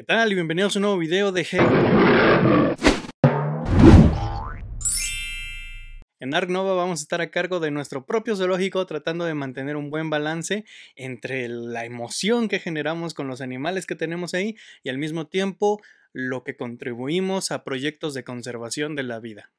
¿Qué tal? Y bienvenidos a un nuevo video de Hey. En Ark Nova vamos a estar a cargo de nuestro propio zoológico tratando de mantener un buen balance entre la emoción que generamos con los animales que tenemos ahí y al mismo tiempo lo que contribuimos a proyectos de conservación de la vida.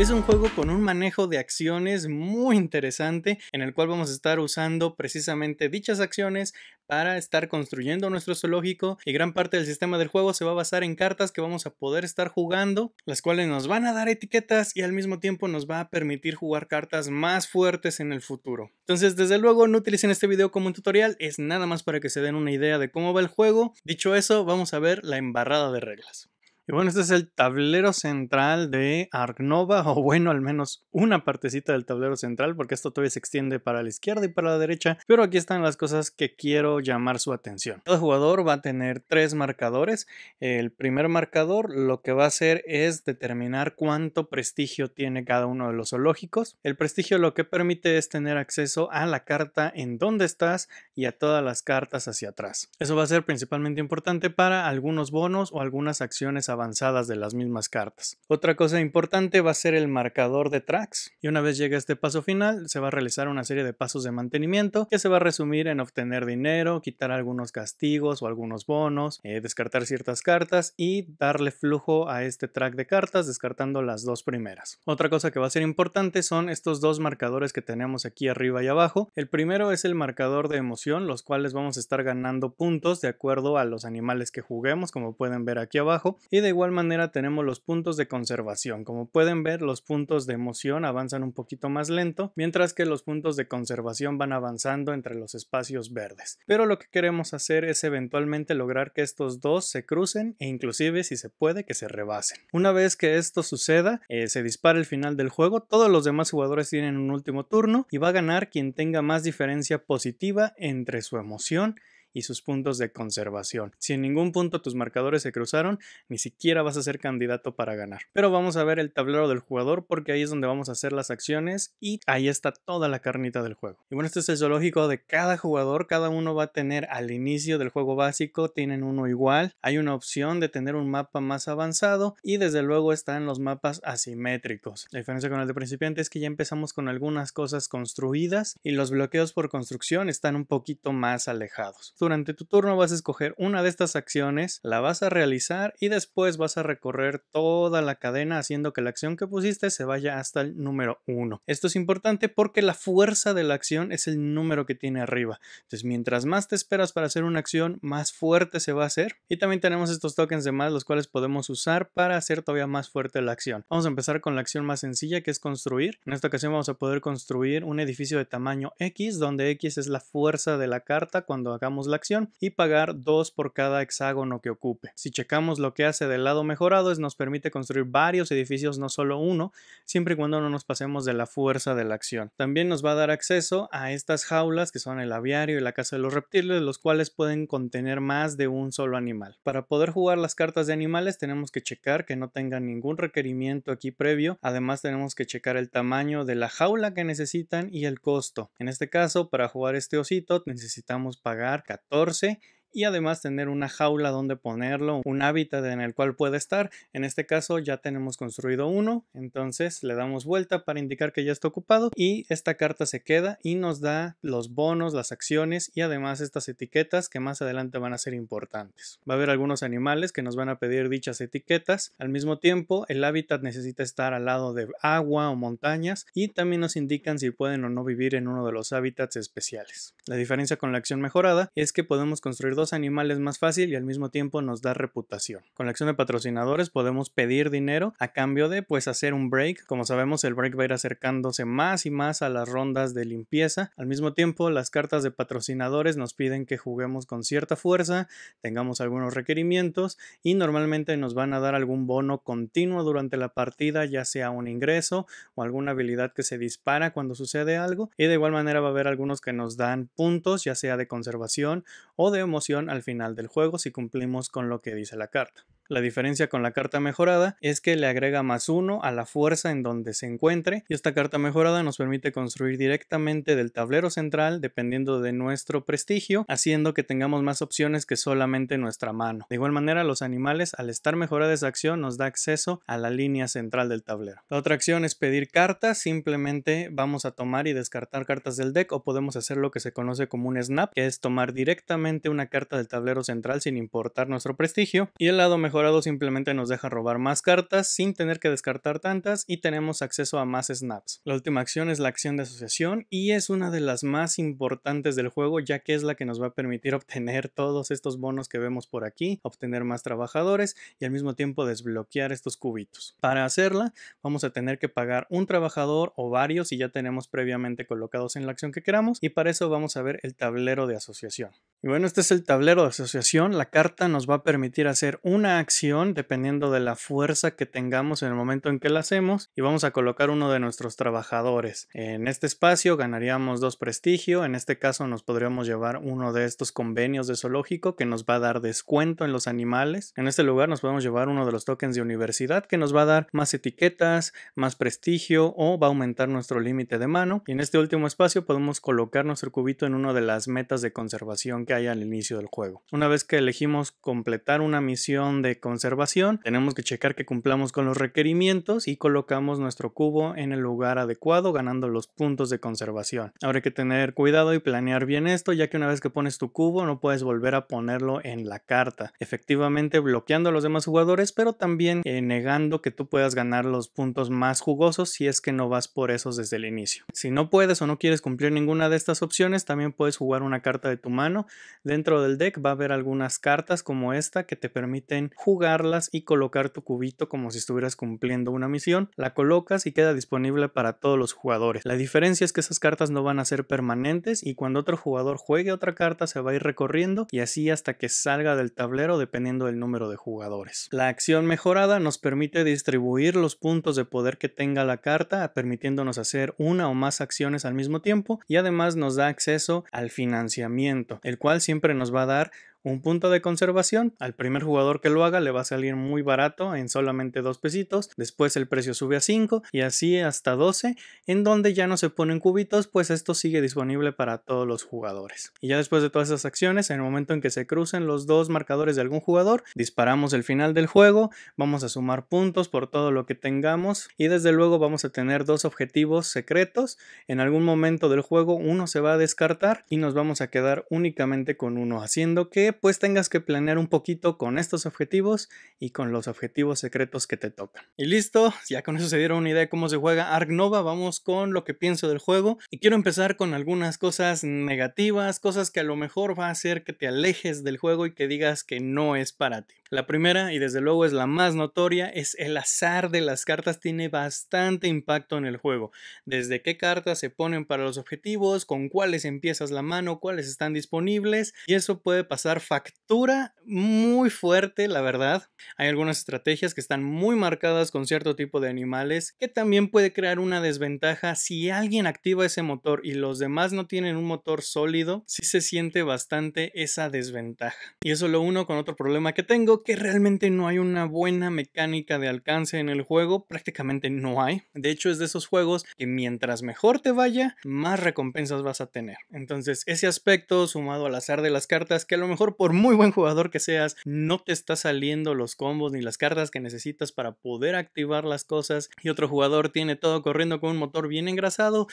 Es un juego con un manejo de acciones muy interesante en el cual vamos a estar usando precisamente dichas acciones para estar construyendo nuestro zoológico y gran parte del sistema del juego se va a basar en cartas que vamos a poder estar jugando, las cuales nos van a dar etiquetas y al mismo tiempo nos va a permitir jugar cartas más fuertes en el futuro. Entonces, desde luego, no utilicen este video como un tutorial, es nada más para que se den una idea de cómo va el juego. Dicho eso, vamos a ver la embarrada de reglas. Y bueno, este es el tablero central de Arknova, o bueno, al menos una partecita del tablero central, porque esto todavía se extiende para la izquierda y para la derecha, pero aquí están las cosas que quiero llamar su atención. Cada jugador va a tener tres marcadores. El primer marcador lo que va a hacer es determinar cuánto prestigio tiene cada uno de los zoológicos. El prestigio lo que permite es tener acceso a la carta en donde estás y a todas las cartas hacia atrás. Eso va a ser principalmente importante para algunos bonos o algunas acciones avanzadas avanzadas de las mismas cartas. Otra cosa importante va a ser el marcador de tracks y una vez llega este paso final se va a realizar una serie de pasos de mantenimiento que se va a resumir en obtener dinero, quitar algunos castigos o algunos bonos, eh, descartar ciertas cartas y darle flujo a este track de cartas descartando las dos primeras. Otra cosa que va a ser importante son estos dos marcadores que tenemos aquí arriba y abajo. El primero es el marcador de emoción, los cuales vamos a estar ganando puntos de acuerdo a los animales que juguemos como pueden ver aquí abajo y de de igual manera tenemos los puntos de conservación. Como pueden ver, los puntos de emoción avanzan un poquito más lento, mientras que los puntos de conservación van avanzando entre los espacios verdes. Pero lo que queremos hacer es eventualmente lograr que estos dos se crucen e inclusive si se puede que se rebasen. Una vez que esto suceda, eh, se dispara el final del juego, todos los demás jugadores tienen un último turno y va a ganar quien tenga más diferencia positiva entre su emoción y sus puntos de conservación. Si en ningún punto tus marcadores se cruzaron, ni siquiera vas a ser candidato para ganar. Pero vamos a ver el tablero del jugador porque ahí es donde vamos a hacer las acciones y ahí está toda la carnita del juego. Y bueno, este es el zoológico de cada jugador, cada uno va a tener al inicio del juego básico, tienen uno igual, hay una opción de tener un mapa más avanzado y desde luego están los mapas asimétricos. La diferencia con el de principiante es que ya empezamos con algunas cosas construidas y los bloqueos por construcción están un poquito más alejados. Durante tu turno vas a escoger una de estas acciones, la vas a realizar y después vas a recorrer toda la cadena haciendo que la acción que pusiste se vaya hasta el número 1. Esto es importante porque la fuerza de la acción es el número que tiene arriba. Entonces, mientras más te esperas para hacer una acción, más fuerte se va a hacer. Y también tenemos estos tokens de más los cuales podemos usar para hacer todavía más fuerte la acción. Vamos a empezar con la acción más sencilla que es construir. En esta ocasión vamos a poder construir un edificio de tamaño X donde X es la fuerza de la carta cuando hagamos la acción y pagar dos por cada hexágono que ocupe. Si checamos lo que hace del lado mejorado es nos permite construir varios edificios, no solo uno, siempre y cuando no nos pasemos de la fuerza de la acción. También nos va a dar acceso a estas jaulas que son el aviario y la casa de los reptiles, los cuales pueden contener más de un solo animal. Para poder jugar las cartas de animales tenemos que checar que no tengan ningún requerimiento aquí previo, además tenemos que checar el tamaño de la jaula que necesitan y el costo. En este caso, para jugar este osito necesitamos pagar 14 y además tener una jaula donde ponerlo, un hábitat en el cual puede estar. En este caso ya tenemos construido uno, entonces le damos vuelta para indicar que ya está ocupado y esta carta se queda y nos da los bonos, las acciones y además estas etiquetas que más adelante van a ser importantes. Va a haber algunos animales que nos van a pedir dichas etiquetas. Al mismo tiempo, el hábitat necesita estar al lado de agua o montañas y también nos indican si pueden o no vivir en uno de los hábitats especiales. La diferencia con la acción mejorada es que podemos construir animales más fácil y al mismo tiempo nos da reputación. Con la acción de patrocinadores podemos pedir dinero a cambio de pues hacer un break. Como sabemos el break va a ir acercándose más y más a las rondas de limpieza. Al mismo tiempo las cartas de patrocinadores nos piden que juguemos con cierta fuerza, tengamos algunos requerimientos y normalmente nos van a dar algún bono continuo durante la partida, ya sea un ingreso o alguna habilidad que se dispara cuando sucede algo. Y de igual manera va a haber algunos que nos dan puntos, ya sea de conservación o de emoción al final del juego si cumplimos con lo que dice la carta. La diferencia con la carta mejorada es que le agrega más uno a la fuerza en donde se encuentre y esta carta mejorada nos permite construir directamente del tablero central dependiendo de nuestro prestigio, haciendo que tengamos más opciones que solamente nuestra mano. De igual manera, los animales al estar mejorada esa acción nos da acceso a la línea central del tablero. La otra acción es pedir cartas, simplemente vamos a tomar y descartar cartas del deck o podemos hacer lo que se conoce como un snap, que es tomar directamente una carta del tablero central sin importar nuestro prestigio y el lado mejor simplemente nos deja robar más cartas sin tener que descartar tantas y tenemos acceso a más snaps. La última acción es la acción de asociación y es una de las más importantes del juego ya que es la que nos va a permitir obtener todos estos bonos que vemos por aquí, obtener más trabajadores y al mismo tiempo desbloquear estos cubitos. Para hacerla vamos a tener que pagar un trabajador o varios si ya tenemos previamente colocados en la acción que queramos y para eso vamos a ver el tablero de asociación. Y bueno, este es el tablero de asociación. La carta nos va a permitir hacer una acción dependiendo de la fuerza que tengamos en el momento en que la hacemos y vamos a colocar uno de nuestros trabajadores. En este espacio ganaríamos dos prestigio, en este caso nos podríamos llevar uno de estos convenios de zoológico que nos va a dar descuento en los animales. En este lugar nos podemos llevar uno de los tokens de universidad que nos va a dar más etiquetas, más prestigio o va a aumentar nuestro límite de mano. Y en este último espacio podemos colocar nuestro cubito en una de las metas de conservación que hay al inicio del juego. Una vez que elegimos completar una misión conservación. Tenemos que checar que cumplamos con los requerimientos y colocamos nuestro cubo en el lugar adecuado ganando los puntos de conservación. Ahora hay que tener cuidado y planear bien esto ya que una vez que pones tu cubo no puedes volver a ponerlo en la carta, efectivamente bloqueando a los demás jugadores pero también eh, negando que tú puedas ganar los puntos más jugosos si es que no vas por esos desde el inicio. Si no puedes o no quieres cumplir ninguna de estas opciones también puedes jugar una carta de tu mano. Dentro del deck va a haber algunas cartas como esta que te permiten jugarlas y colocar tu cubito como si estuvieras cumpliendo una misión. La colocas y queda disponible para todos los jugadores. La diferencia es que esas cartas no van a ser permanentes y cuando otro jugador juegue otra carta se va a ir recorriendo y así hasta que salga del tablero dependiendo del número de jugadores. La acción mejorada nos permite distribuir los puntos de poder que tenga la carta, permitiéndonos hacer una o más acciones al mismo tiempo y además nos da acceso al financiamiento, el cual siempre nos va a dar un punto de conservación. Al primer jugador que lo haga le va a salir muy barato en solamente dos pesitos, después el precio sube a 5 y así hasta 12, en donde ya no se ponen cubitos, pues esto sigue disponible para todos los jugadores. Y ya después de todas esas acciones, en el momento en que se crucen los dos marcadores de algún jugador, disparamos el final del juego, vamos a sumar puntos por todo lo que tengamos y desde luego vamos a tener dos objetivos secretos. En algún momento del juego uno se va a descartar y nos vamos a quedar únicamente con uno, haciendo que pues tengas que planear un poquito con estos objetivos y con los objetivos secretos que te tocan. Y listo, ya con eso se dieron una idea de cómo se juega Ark Nova, vamos con lo que pienso del juego y quiero empezar con algunas cosas negativas, cosas que a lo mejor va a hacer que te alejes del juego y que digas que no es para ti. La primera, y desde luego es la más notoria, es el azar de las cartas tiene bastante impacto en el juego. Desde qué cartas se ponen para los objetivos, con cuáles empiezas la mano, cuáles están disponibles, y eso puede pasar factura muy fuerte, la verdad. Hay algunas estrategias que están muy marcadas con cierto tipo de animales, que también puede crear una desventaja si alguien activa ese motor y los demás no tienen un motor sólido, sí se siente bastante esa desventaja. Y eso lo uno con otro problema que tengo, que realmente no hay una buena mecánica de alcance en el juego, prácticamente no hay. De hecho, es de esos juegos que mientras mejor te vaya, más recompensas vas a tener. Entonces, ese aspecto sumado al azar de las cartas, que a lo mejor por muy buen jugador que seas, no te está saliendo los combos ni las cartas que necesitas para poder activar las cosas y otro jugador tiene todo corriendo con un motor bien engrasado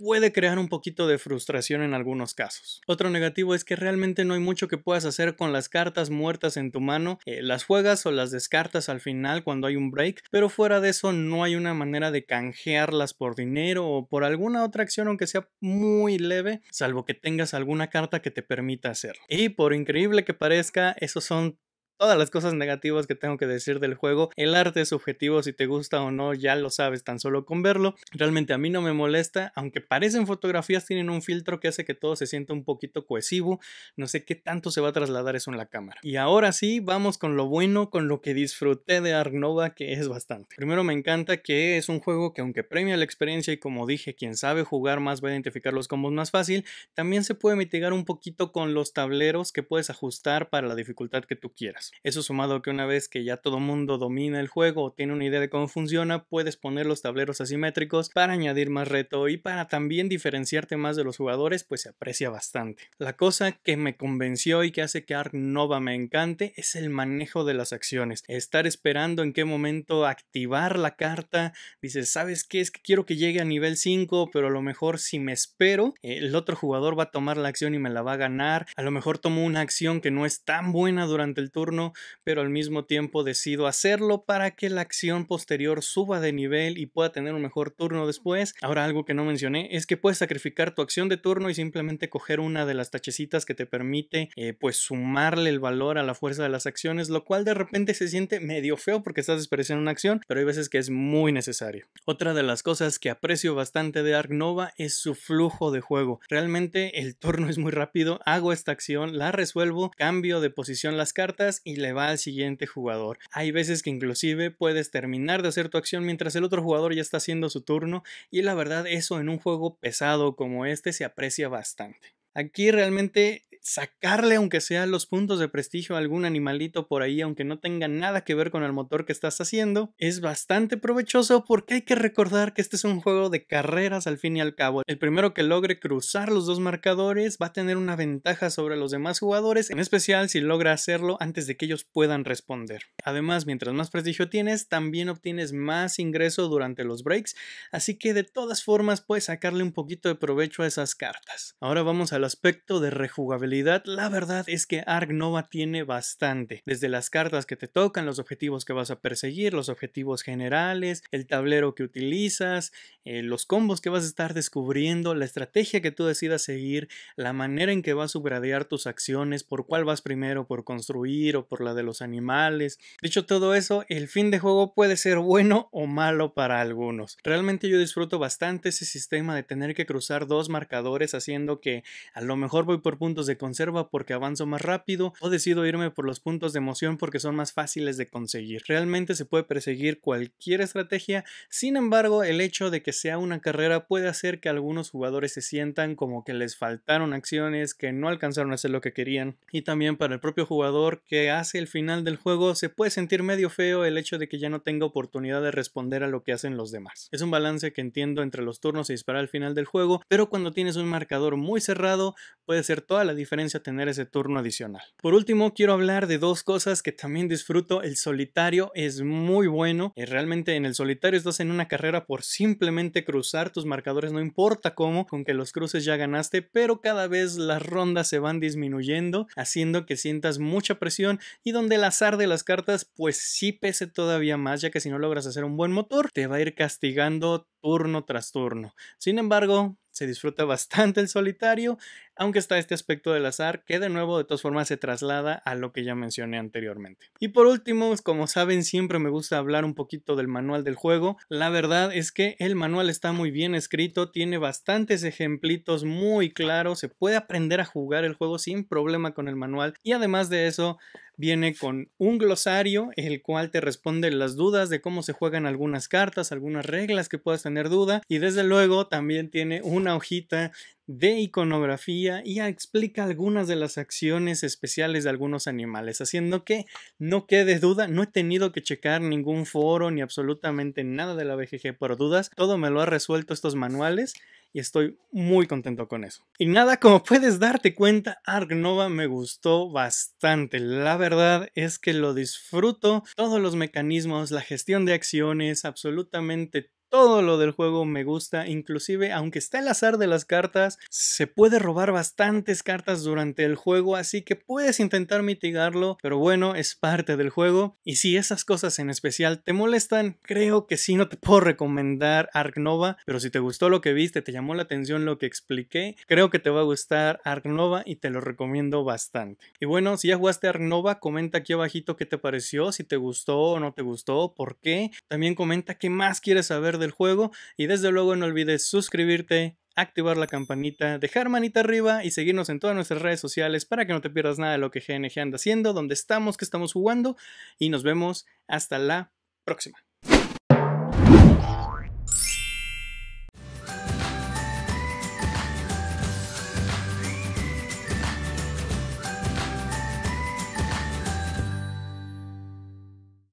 puede crear un poquito de frustración en algunos casos. Otro negativo es que realmente no hay mucho que puedas hacer con las cartas muertas en tu mano, eh, las juegas o las descartas al final cuando hay un break, pero fuera de eso no hay una manera de canjearlas por dinero o por alguna otra acción aunque sea muy leve, salvo que tengas alguna carta que te permita hacerlo. Y por increíble que parezca, esos son todas las cosas negativas que tengo que decir del juego. El arte es subjetivo, si te gusta o no, ya lo sabes tan solo con verlo. Realmente a mí no me molesta, aunque parecen fotografías, tienen un filtro que hace que todo se sienta un poquito cohesivo. No sé qué tanto se va a trasladar eso en la cámara. Y ahora sí, vamos con lo bueno, con lo que disfruté de Ark Nova, que es bastante. Primero me encanta que es un juego que aunque premia la experiencia y como dije, quien sabe jugar más va a identificar los combos más fácil, también se puede mitigar un poquito con los tableros que puedes ajustar para la dificultad que tú quieras. Eso sumado que una vez que ya todo mundo domina el juego o tiene una idea de cómo funciona, puedes poner los tableros asimétricos para añadir más reto y para también diferenciarte más de los jugadores, pues se aprecia bastante. La cosa que me convenció y que hace que Ark Nova me encante es el manejo de las acciones. Estar esperando en qué momento activar la carta, dices, ¿sabes qué? Es que quiero que llegue a nivel 5, pero a lo mejor si me espero, el otro jugador va a tomar la acción y me la va a ganar. A lo mejor tomo una acción que no es tan buena durante el turno pero al mismo tiempo decido hacerlo para que la acción posterior suba de nivel y pueda tener un mejor turno después. Ahora algo que no mencioné es que puedes sacrificar tu acción de turno y simplemente coger una de las tachecitas que te permite eh, pues sumarle el valor a la fuerza de las acciones, lo cual de repente se siente medio feo porque estás desperdiciando una acción, pero hay veces que es muy necesario. Otra de las cosas que aprecio bastante de Ark Nova es su flujo de juego. Realmente el turno es muy rápido, hago esta acción, la resuelvo, cambio de posición las cartas y le va al siguiente jugador. Hay veces que inclusive puedes terminar de hacer tu acción mientras el otro jugador ya está haciendo su turno y la verdad eso en un juego pesado como este se aprecia bastante. Aquí realmente sacarle, aunque sea los puntos de prestigio a algún animalito por ahí, aunque no tenga nada que ver con el motor que estás haciendo, es bastante provechoso porque hay que recordar que este es un juego de carreras al fin y al cabo. El primero que logre cruzar los dos marcadores va a tener una ventaja sobre los demás jugadores, en especial si logra hacerlo antes de que ellos puedan responder. Además, mientras más prestigio tienes, también obtienes más ingreso durante los breaks, así que de todas formas puedes sacarle un poquito de provecho a esas cartas. Ahora vamos al aspecto de rejugabilidad la verdad es que Ark Nova tiene bastante. Desde las cartas que te tocan, los objetivos que vas a perseguir, los objetivos generales, el tablero que utilizas, eh, los combos que vas a estar descubriendo, la estrategia que tú decidas seguir, la manera en que vas a subgradear tus acciones, por cuál vas primero, por construir o por la de los animales. Dicho todo eso, el fin de juego puede ser bueno o malo para algunos. Realmente yo disfruto bastante ese sistema de tener que cruzar dos marcadores haciendo que a lo mejor voy por puntos de conserva porque avanzo más rápido o decido irme por los puntos de emoción porque son más fáciles de conseguir. Realmente se puede perseguir cualquier estrategia, sin embargo el hecho de que sea una carrera puede hacer que algunos jugadores se sientan como que les faltaron acciones, que no alcanzaron a hacer lo que querían y también para el propio jugador que hace el final del juego se puede sentir medio feo el hecho de que ya no tenga oportunidad de responder a lo que hacen los demás. Es un balance que entiendo entre los turnos y disparar al final del juego, pero cuando tienes un marcador muy cerrado puede ser toda la diferencia tener ese turno adicional. Por último, quiero hablar de dos cosas que también disfruto. El solitario es muy bueno. Eh, realmente en el solitario estás en una carrera por simplemente cruzar tus marcadores, no importa cómo, con que los cruces ya ganaste, pero cada vez las rondas se van disminuyendo, haciendo que sientas mucha presión y donde el azar de las cartas pues sí pese todavía más, ya que si no logras hacer un buen motor, te va a ir castigando turno tras turno. Sin embargo, se disfruta bastante el solitario, aunque está este aspecto del azar que de nuevo de todas formas se traslada a lo que ya mencioné anteriormente. Y por último, como saben siempre me gusta hablar un poquito del manual del juego, la verdad es que el manual está muy bien escrito, tiene bastantes ejemplitos muy claros, se puede aprender a jugar el juego sin problema con el manual y además de eso viene con un glosario, el cual te responde las dudas de cómo se juegan algunas cartas, algunas reglas que puedas tener duda y desde luego también tiene una hojita de iconografía y explica algunas de las acciones especiales de algunos animales, haciendo que no quede duda, no he tenido que checar ningún foro ni absolutamente nada de la BGG por dudas, todo me lo ha resuelto estos manuales y estoy muy contento con eso. Y nada, como puedes darte cuenta, Ark Nova me gustó bastante. La verdad es que lo disfruto, todos los mecanismos, la gestión de acciones, absolutamente todo lo del juego me gusta, inclusive aunque está el azar de las cartas, se puede robar bastantes cartas durante el juego, así que puedes intentar mitigarlo, pero bueno, es parte del juego. Y si esas cosas en especial te molestan, creo que sí no te puedo recomendar Ark Nova, pero si te gustó lo que viste, te llamó la atención lo que expliqué, creo que te va a gustar Ark Nova y te lo recomiendo bastante. Y bueno, si ya jugaste Ark Nova, comenta aquí abajito qué te pareció, si te gustó o no te gustó, por qué. También comenta qué más quieres saber del juego y desde luego no olvides suscribirte, activar la campanita, dejar manita arriba y seguirnos en todas nuestras redes sociales para que no te pierdas nada de lo que GNG anda haciendo, donde estamos, qué estamos jugando y nos vemos hasta la próxima.